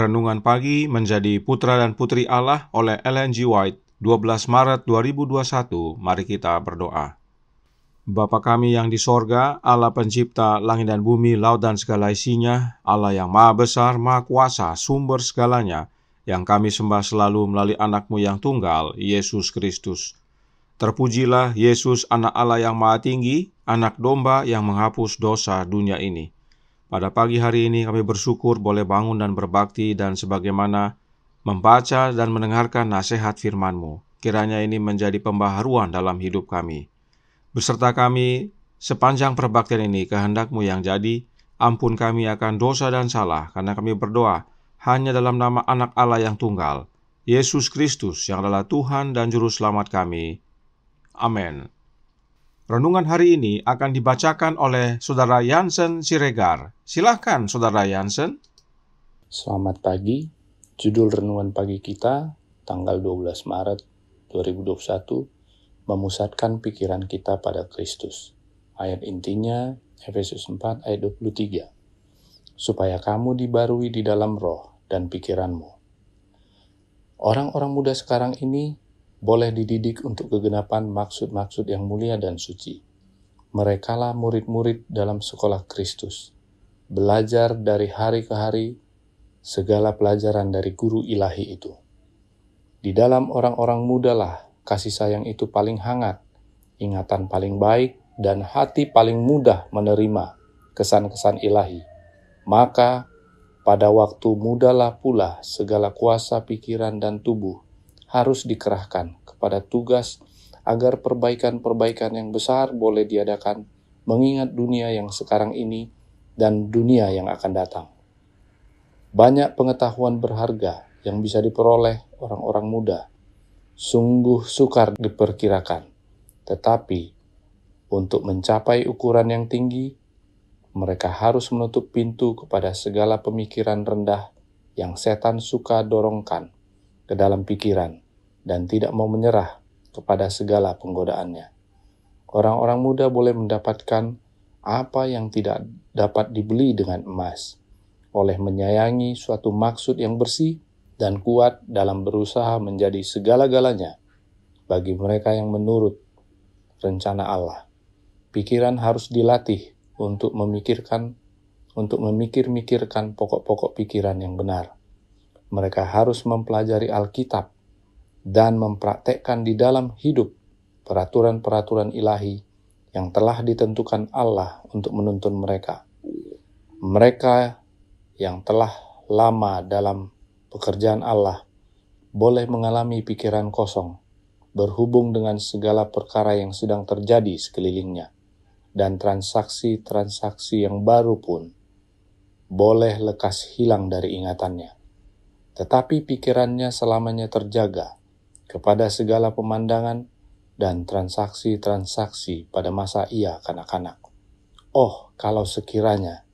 Renungan Pagi menjadi Putra dan Putri Allah oleh Ellen G. White, 12 Maret 2021. Mari kita berdoa. Bapa kami yang di sorga, Allah pencipta langit dan bumi, laut dan segala isinya, Allah yang maha besar, maha kuasa, sumber segalanya, yang kami sembah selalu melalui anakmu yang tunggal, Yesus Kristus. Terpujilah Yesus anak Allah yang maha tinggi, anak domba yang menghapus dosa dunia ini. Pada pagi hari ini kami bersyukur boleh bangun dan berbakti dan sebagaimana membaca dan mendengarkan nasihat firman-Mu. Kiranya ini menjadi pembaharuan dalam hidup kami. Beserta kami sepanjang perbaktian ini kehendak-Mu yang jadi, ampun kami akan dosa dan salah karena kami berdoa hanya dalam nama anak Allah yang tunggal, Yesus Kristus yang adalah Tuhan dan Juru Selamat kami. Amin. Renungan hari ini akan dibacakan oleh Saudara Yansen Siregar. Silahkan Saudara Yansen. Selamat pagi. Judul renungan pagi kita tanggal 12 Maret 2021 memusatkan pikiran kita pada Kristus. Ayat intinya Efesus 4 ayat 23. Supaya kamu dibarui di dalam roh dan pikiranmu. Orang-orang muda sekarang ini boleh dididik untuk kegenapan maksud-maksud yang mulia dan suci. Merekalah murid-murid dalam sekolah Kristus, belajar dari hari ke hari segala pelajaran dari guru ilahi itu. Di dalam orang-orang mudalah kasih sayang itu paling hangat, ingatan paling baik, dan hati paling mudah menerima kesan-kesan ilahi. Maka pada waktu mudalah pula segala kuasa pikiran dan tubuh harus dikerahkan kepada tugas agar perbaikan-perbaikan yang besar boleh diadakan mengingat dunia yang sekarang ini dan dunia yang akan datang. Banyak pengetahuan berharga yang bisa diperoleh orang-orang muda. Sungguh sukar diperkirakan. Tetapi, untuk mencapai ukuran yang tinggi, mereka harus menutup pintu kepada segala pemikiran rendah yang setan suka dorongkan ke dalam pikiran dan tidak mau menyerah kepada segala penggodaannya. Orang-orang muda boleh mendapatkan apa yang tidak dapat dibeli dengan emas oleh menyayangi suatu maksud yang bersih dan kuat dalam berusaha menjadi segala-galanya bagi mereka yang menurut rencana Allah. Pikiran harus dilatih untuk memikirkan untuk memikir-mikirkan pokok-pokok pikiran yang benar mereka harus mempelajari Alkitab dan mempraktekkan di dalam hidup peraturan-peraturan ilahi yang telah ditentukan Allah untuk menuntun mereka. Mereka yang telah lama dalam pekerjaan Allah boleh mengalami pikiran kosong berhubung dengan segala perkara yang sedang terjadi sekelilingnya, dan transaksi-transaksi yang baru pun boleh lekas hilang dari ingatannya tetapi pikirannya selamanya terjaga kepada segala pemandangan dan transaksi-transaksi pada masa ia kanak-kanak. Oh, kalau sekiranya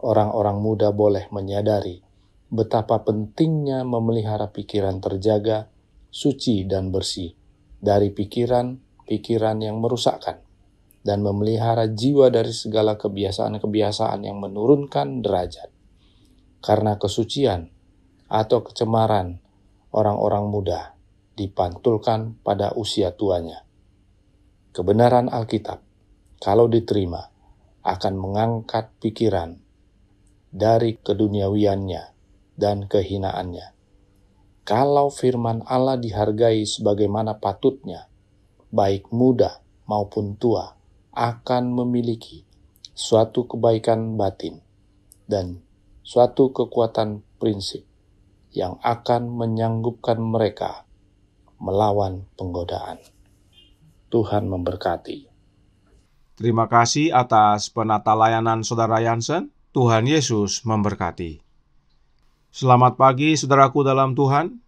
orang-orang muda boleh menyadari betapa pentingnya memelihara pikiran terjaga, suci dan bersih dari pikiran-pikiran yang merusakkan dan memelihara jiwa dari segala kebiasaan-kebiasaan yang menurunkan derajat. Karena kesucian atau kecemaran orang-orang muda dipantulkan pada usia tuanya. Kebenaran Alkitab, kalau diterima, akan mengangkat pikiran dari keduniawiannya dan kehinaannya. Kalau firman Allah dihargai sebagaimana patutnya, baik muda maupun tua akan memiliki suatu kebaikan batin dan suatu kekuatan prinsip yang akan menyanggupkan mereka melawan penggodaan. Tuhan memberkati. Terima kasih atas penata layanan Saudara Yansen. Tuhan Yesus memberkati. Selamat pagi saudaraku dalam Tuhan.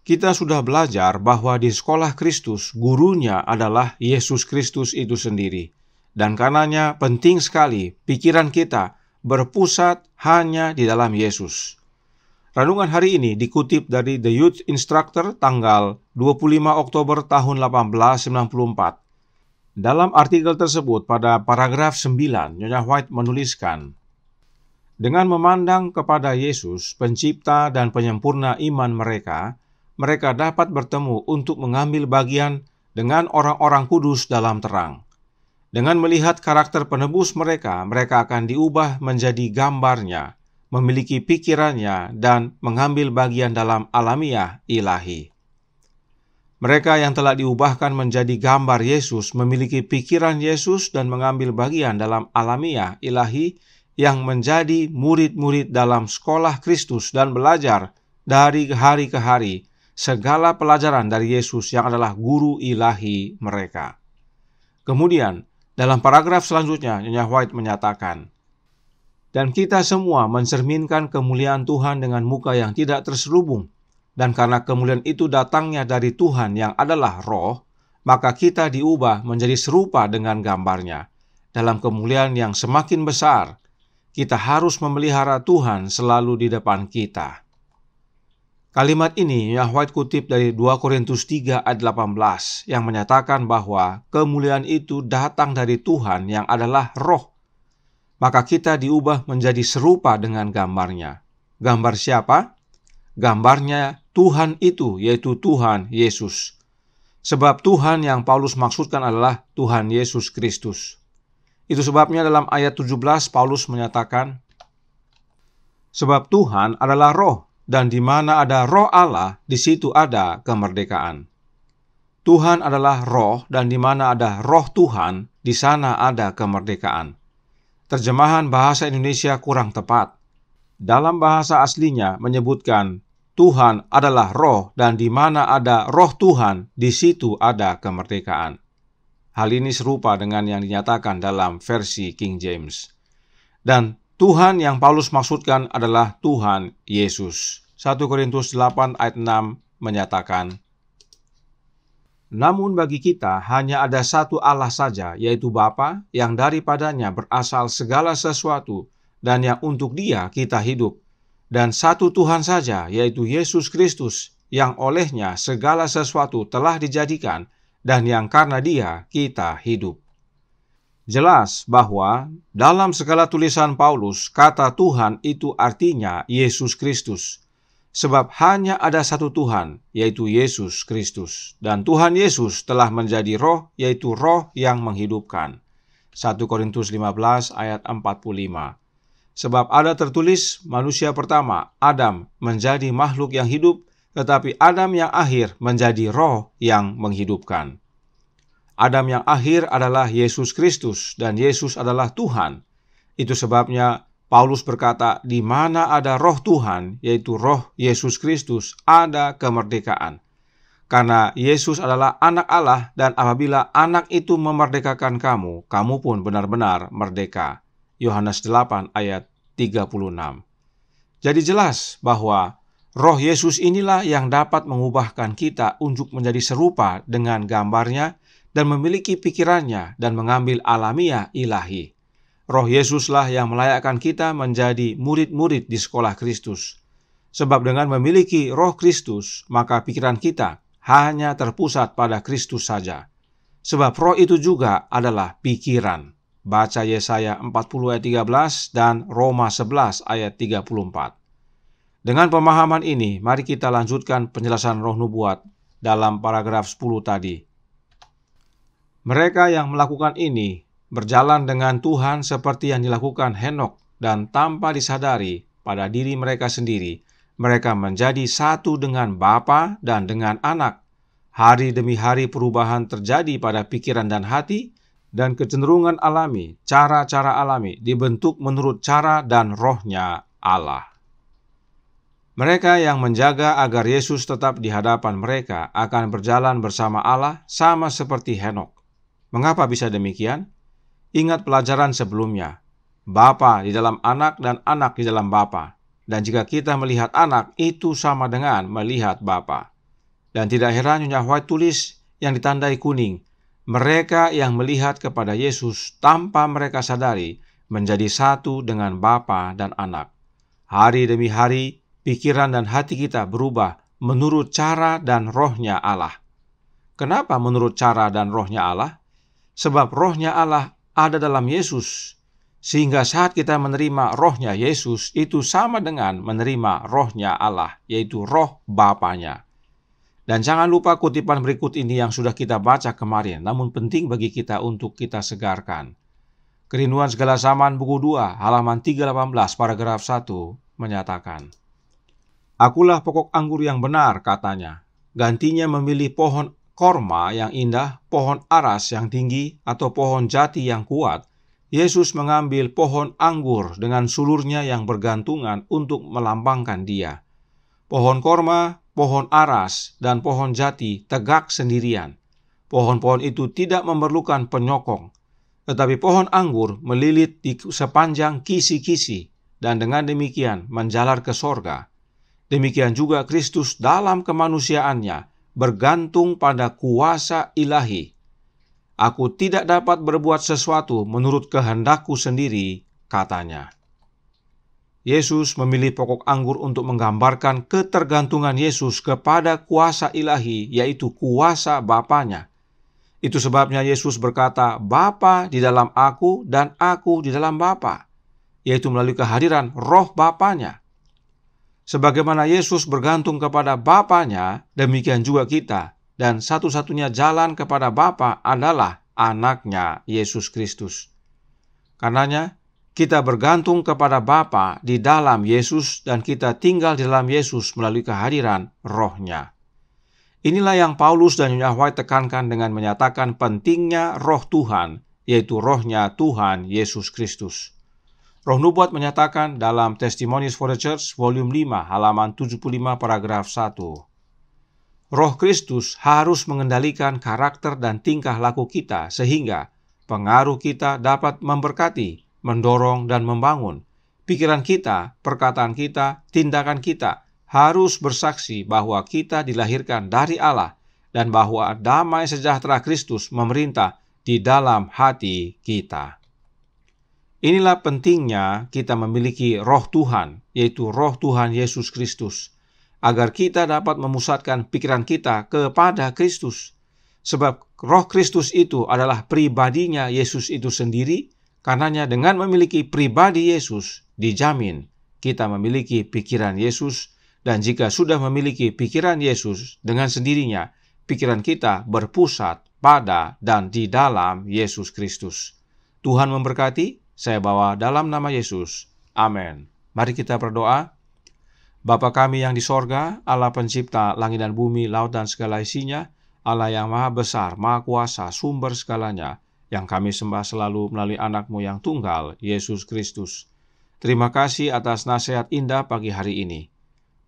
Kita sudah belajar bahwa di sekolah Kristus gurunya adalah Yesus Kristus itu sendiri. Dan karenanya penting sekali pikiran kita berpusat hanya di dalam Yesus. Renungan hari ini dikutip dari The Youth Instructor tanggal 25 Oktober tahun 1894. Dalam artikel tersebut pada paragraf 9, Nyonya White menuliskan, Dengan memandang kepada Yesus, pencipta dan penyempurna iman mereka, mereka dapat bertemu untuk mengambil bagian dengan orang-orang kudus dalam terang. Dengan melihat karakter penebus mereka, mereka akan diubah menjadi gambarnya – memiliki pikirannya dan mengambil bagian dalam alamiah ilahi. Mereka yang telah diubahkan menjadi gambar Yesus memiliki pikiran Yesus dan mengambil bagian dalam alamiah ilahi yang menjadi murid-murid dalam sekolah Kristus dan belajar dari hari ke hari segala pelajaran dari Yesus yang adalah guru ilahi mereka. Kemudian, dalam paragraf selanjutnya, Nyonya White menyatakan, dan kita semua mencerminkan kemuliaan Tuhan dengan muka yang tidak terselubung. Dan karena kemuliaan itu datangnya dari Tuhan yang adalah roh, maka kita diubah menjadi serupa dengan gambarnya. Dalam kemuliaan yang semakin besar, kita harus memelihara Tuhan selalu di depan kita. Kalimat ini Yahweh kutip dari 2 Korintus 3 ayat 18 yang menyatakan bahwa kemuliaan itu datang dari Tuhan yang adalah roh maka kita diubah menjadi serupa dengan gambarnya. Gambar siapa? Gambarnya Tuhan itu, yaitu Tuhan Yesus. Sebab Tuhan yang Paulus maksudkan adalah Tuhan Yesus Kristus. Itu sebabnya dalam ayat 17 Paulus menyatakan, Sebab Tuhan adalah roh, dan di mana ada roh Allah, di situ ada kemerdekaan. Tuhan adalah roh, dan di mana ada roh Tuhan, di sana ada kemerdekaan terjemahan bahasa Indonesia kurang tepat. Dalam bahasa aslinya menyebutkan Tuhan adalah roh dan di mana ada roh Tuhan, di situ ada kemerdekaan. Hal ini serupa dengan yang dinyatakan dalam versi King James. Dan Tuhan yang Paulus maksudkan adalah Tuhan Yesus. 1 Korintus 8 ayat 6 menyatakan, namun bagi kita hanya ada satu Allah saja, yaitu Bapa, yang daripadanya berasal segala sesuatu dan yang untuk dia kita hidup. Dan satu Tuhan saja, yaitu Yesus Kristus, yang olehnya segala sesuatu telah dijadikan dan yang karena dia kita hidup. Jelas bahwa dalam segala tulisan Paulus, kata Tuhan itu artinya Yesus Kristus. Sebab hanya ada satu Tuhan, yaitu Yesus Kristus. Dan Tuhan Yesus telah menjadi roh, yaitu roh yang menghidupkan. 1 Korintus 15 ayat 45 Sebab ada tertulis manusia pertama, Adam, menjadi makhluk yang hidup, tetapi Adam yang akhir menjadi roh yang menghidupkan. Adam yang akhir adalah Yesus Kristus, dan Yesus adalah Tuhan. Itu sebabnya Paulus berkata, "Di mana ada roh Tuhan, yaitu roh Yesus Kristus, ada kemerdekaan." Karena Yesus adalah anak Allah dan apabila anak itu memerdekakan kamu, kamu pun benar-benar merdeka. Yohanes 8 ayat 36. Jadi jelas bahwa roh Yesus inilah yang dapat mengubahkan kita untuk menjadi serupa dengan gambarnya dan memiliki pikirannya dan mengambil alamiah ilahi. Roh Yesuslah yang melayakkan kita menjadi murid-murid di sekolah Kristus. Sebab dengan memiliki Roh Kristus, maka pikiran kita hanya terpusat pada Kristus saja. Sebab roh itu juga adalah pikiran. Baca Yesaya 40 ayat 13 dan Roma 11 ayat 34. Dengan pemahaman ini, mari kita lanjutkan penjelasan roh nubuat dalam paragraf 10 tadi. Mereka yang melakukan ini berjalan dengan Tuhan seperti yang dilakukan Henok dan tanpa disadari pada diri mereka sendiri, mereka menjadi satu dengan Bapa dan dengan anak. Hari demi hari perubahan terjadi pada pikiran dan hati, dan kecenderungan alami, cara-cara alami dibentuk menurut cara dan rohnya Allah. Mereka yang menjaga agar Yesus tetap di hadapan mereka akan berjalan bersama Allah sama seperti Henok. Mengapa bisa demikian? Ingat pelajaran sebelumnya. Bapa di dalam anak dan anak di dalam Bapa. Dan jika kita melihat anak, itu sama dengan melihat Bapa. Dan tidak heran Nyonya White tulis yang ditandai kuning. Mereka yang melihat kepada Yesus tanpa mereka sadari menjadi satu dengan Bapa dan anak. Hari demi hari, pikiran dan hati kita berubah menurut cara dan rohnya Allah. Kenapa menurut cara dan rohnya Allah? Sebab rohnya Allah ada dalam Yesus. Sehingga saat kita menerima rohnya Yesus itu sama dengan menerima rohnya Allah, yaitu roh Bapaknya. Dan jangan lupa kutipan berikut ini yang sudah kita baca kemarin, namun penting bagi kita untuk kita segarkan. Kerinduan segala zaman buku 2 halaman 318 paragraf 1 menyatakan, Akulah pokok anggur yang benar katanya, gantinya memilih pohon korma yang indah, pohon aras yang tinggi, atau pohon jati yang kuat, Yesus mengambil pohon anggur dengan sulurnya yang bergantungan untuk melambangkan dia. Pohon korma, pohon aras, dan pohon jati tegak sendirian. Pohon-pohon itu tidak memerlukan penyokong, tetapi pohon anggur melilit di sepanjang kisi-kisi dan dengan demikian menjalar ke sorga. Demikian juga Kristus dalam kemanusiaannya bergantung pada kuasa ilahi. Aku tidak dapat berbuat sesuatu menurut kehendakku sendiri, katanya. Yesus memilih pokok anggur untuk menggambarkan ketergantungan Yesus kepada kuasa ilahi, yaitu kuasa Bapanya. Itu sebabnya Yesus berkata, Bapa di dalam aku dan aku di dalam Bapa, yaitu melalui kehadiran roh Bapanya. Sebagaimana Yesus bergantung kepada Bapanya, demikian juga kita. Dan satu-satunya jalan kepada Bapa adalah anaknya, Yesus Kristus. Karenanya, kita bergantung kepada Bapa di dalam Yesus dan kita tinggal di dalam Yesus melalui kehadiran rohnya. Inilah yang Paulus dan Yahweh tekankan dengan menyatakan pentingnya roh Tuhan, yaitu rohnya Tuhan Yesus Kristus. Roh Nubuat menyatakan dalam Testimonies for the Church volume 5 halaman 75 paragraf 1. Roh Kristus harus mengendalikan karakter dan tingkah laku kita sehingga pengaruh kita dapat memberkati, mendorong dan membangun. Pikiran kita, perkataan kita, tindakan kita harus bersaksi bahwa kita dilahirkan dari Allah dan bahwa damai sejahtera Kristus memerintah di dalam hati kita. Inilah pentingnya kita memiliki roh Tuhan, yaitu roh Tuhan Yesus Kristus, agar kita dapat memusatkan pikiran kita kepada Kristus. Sebab roh Kristus itu adalah pribadinya Yesus itu sendiri, karenanya dengan memiliki pribadi Yesus, dijamin kita memiliki pikiran Yesus, dan jika sudah memiliki pikiran Yesus dengan sendirinya, pikiran kita berpusat pada dan di dalam Yesus Kristus. Tuhan memberkati saya bawa dalam nama Yesus. Amin. Mari kita berdoa. Bapa kami yang di sorga, Allah pencipta langit dan bumi, laut dan segala isinya, Allah yang maha besar, maha kuasa, sumber segalanya, yang kami sembah selalu melalui anakmu yang tunggal, Yesus Kristus. Terima kasih atas nasihat indah pagi hari ini.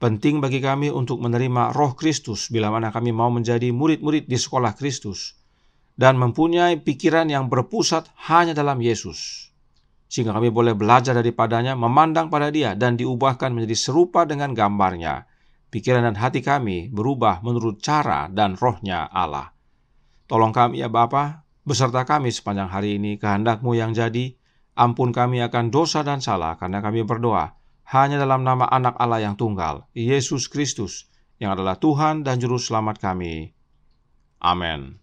Penting bagi kami untuk menerima roh Kristus bila mana kami mau menjadi murid-murid di sekolah Kristus dan mempunyai pikiran yang berpusat hanya dalam Yesus sehingga kami boleh belajar daripadanya, memandang pada dia, dan diubahkan menjadi serupa dengan gambarnya. Pikiran dan hati kami berubah menurut cara dan rohnya Allah. Tolong kami ya Bapa, beserta kami sepanjang hari ini, kehendakmu yang jadi, ampun kami akan dosa dan salah, karena kami berdoa hanya dalam nama anak Allah yang tunggal, Yesus Kristus, yang adalah Tuhan dan Juru Selamat kami. Amin.